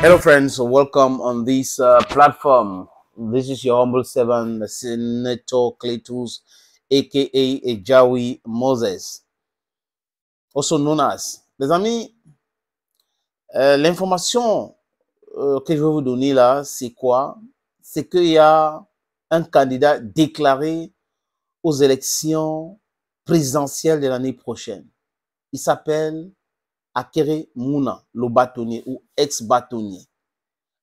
Hello, friends. Welcome on this uh, platform. This is your humble servant, Senator Cletus, aka Ejawi Moses, also known as. Les amis, euh, l'information euh, que je vais vous donner là, c'est quoi C'est qu'il y a un candidat déclaré aux élections présidentielles de l'année prochaine. Il s'appelle Akere Mouna, le bâtonnier ou ex-bâtonnier,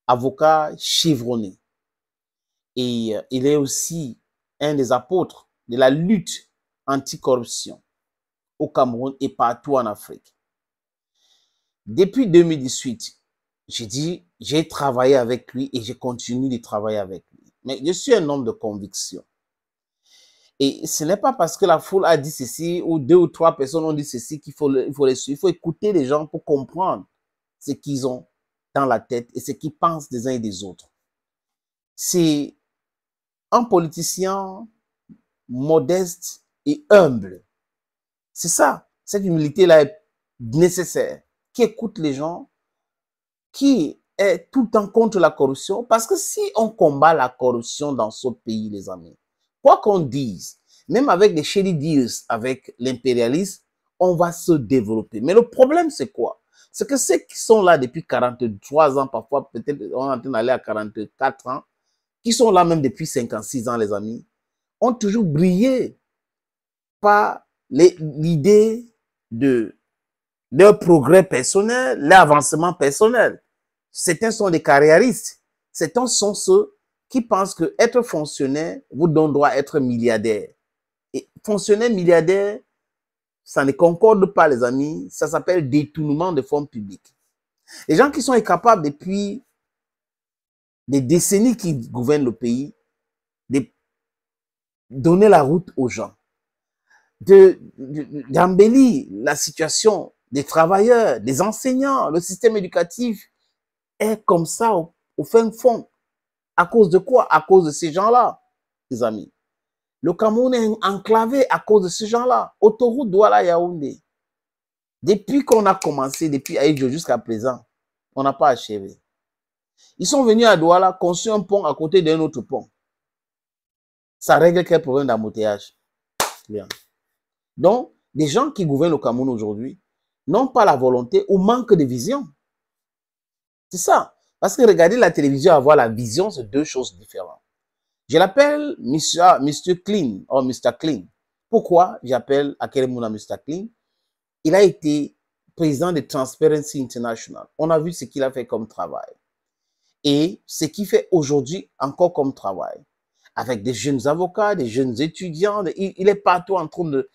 avocat chevronné. Et euh, il est aussi un des apôtres de la lutte anticorruption au Cameroun et partout en Afrique. Depuis 2018, j'ai dit, j'ai travaillé avec lui et je continue de travailler avec lui. Mais je suis un homme de conviction. Et ce n'est pas parce que la foule a dit ceci ou deux ou trois personnes ont dit ceci qu'il faut, les suivre. Il faut écouter les gens pour comprendre ce qu'ils ont dans la tête et ce qu'ils pensent des uns et des autres. C'est un politicien modeste et humble. C'est ça. Cette humilité-là est nécessaire. Qui écoute les gens, qui est tout le temps contre la corruption. Parce que si on combat la corruption dans ce pays, les amis, quoi qu'on dise, même avec les shady avec l'impérialisme, on va se développer. Mais le problème, c'est quoi C'est que ceux qui sont là depuis 43 ans, parfois peut-être on est en train d'aller à 44 ans, qui sont là même depuis 56 ans, les amis, ont toujours brillé par l'idée de leur progrès personnel, leur avancement personnel. Certains sont des carriéristes, certains sont ceux qui pensent que être fonctionnaire vous donne droit à être milliardaire. Et fonctionnaire milliardaire, ça ne concorde pas, les amis. Ça s'appelle détournement de fonds publics. Les gens qui sont incapables depuis des décennies qui gouvernent le pays, de donner la route aux gens, d'embellir de, la situation des travailleurs, des enseignants, le système éducatif est comme ça au, au fin fond. À cause de quoi À cause de ces gens-là, les amis. Le Cameroun est enclavé à cause de ces gens-là. Autoroute Douala-Yaoundé. Depuis qu'on a commencé, depuis Aïdjo jusqu'à présent, on n'a pas achevé. Ils sont venus à Douala construire un pont à côté d'un autre pont. Ça règle quel problème d'embouteillage Donc, les gens qui gouvernent le Cameroun aujourd'hui n'ont pas la volonté ou manquent de vision. C'est ça. Parce que regarder la télévision, avoir la vision, c'est deux choses différentes. Je l'appelle Mr. Mr. Clean, ou Mr. Clean. Pourquoi j'appelle Akeremuna Mr. Clean Il a été président de Transparency International. On a vu ce qu'il a fait comme travail. Et ce qu'il fait aujourd'hui encore comme travail. Avec des jeunes avocats, des jeunes étudiants, il est partout en train de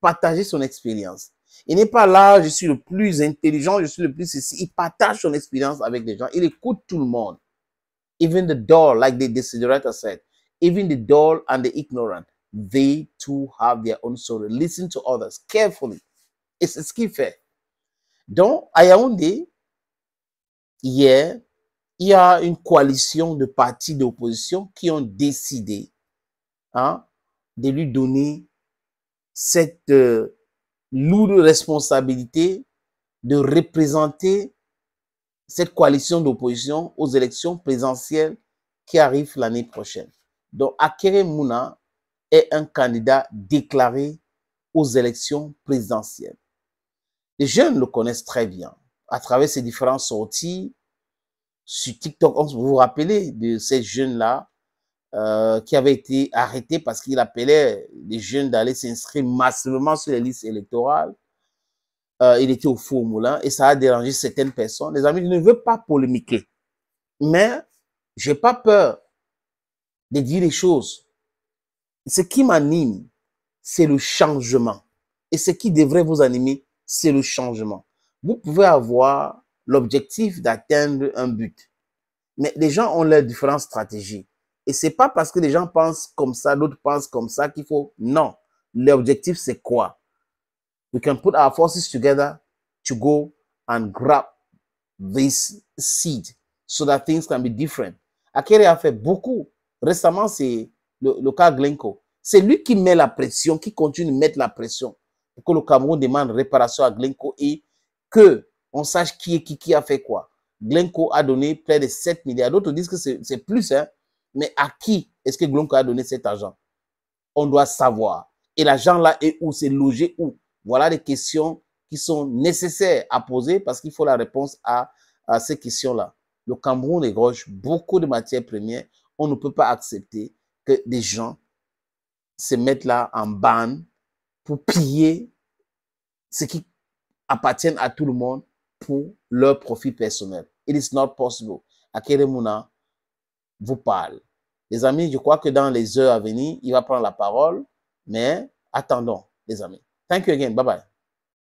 partager son expérience. Il n'est pas là, je suis le plus intelligent, je suis le plus ici. Il partage son expérience avec les gens. Il écoute tout le monde. Even the dull, like the desiderator said, even the dull and the ignorant, they too have their own story. Listen to others carefully. It's c'est ce qu'il fait. Donc, à Yaoundé, hier, il y a une coalition de partis d'opposition qui ont décidé hein, de lui donner cette euh, lourde responsabilité de représenter cette coalition d'opposition aux élections présidentielles qui arrivent l'année prochaine. Donc, Akere Mouna est un candidat déclaré aux élections présidentielles. Les jeunes le connaissent très bien à travers ses différentes sorties sur TikTok. vous vous rappelez de ces jeunes-là euh, qui avait été arrêté parce qu'il appelait les jeunes d'aller s'inscrire massivement sur les listes électorales. Euh, il était au four moulin et ça a dérangé certaines personnes. Les amis, je ne veux pas polémiquer, mais j'ai pas peur de dire les choses. Ce qui m'anime, c'est le changement. Et ce qui devrait vous animer, c'est le changement. Vous pouvez avoir l'objectif d'atteindre un but. Mais les gens ont leurs différentes stratégies. Et c'est pas parce que les gens pensent comme ça, d'autres pensent comme ça qu'il faut. Non. L'objectif, c'est quoi? We can put our forces together to go and grab this seed so that things can be different. Akere a fait beaucoup. Récemment, c'est le, le, cas Glencoe. C'est lui qui met la pression, qui continue de mettre la pression pour que le Cameroun demande réparation à Glencoe et que on sache qui est qui, qui a fait quoi. Glencoe a donné près de 7 milliards. D'autres disent que c'est plus, hein, mais à qui est-ce que Glonco a donné cet argent On doit savoir. Et l'argent là est où C'est logé où Voilà les questions qui sont nécessaires à poser parce qu'il faut la réponse à, ces questions-là. Le Cameroun égorge beaucoup de matières premières. On ne peut pas accepter que des gens se mettent là en banne pour piller ce qui appartient à tout le monde pour leur profit personnel. It is not possible. À vous parle. Les amis, je crois que dans les heures à venir, il va prendre la parole, mais attendons, les amis. Thank you again. Bye bye.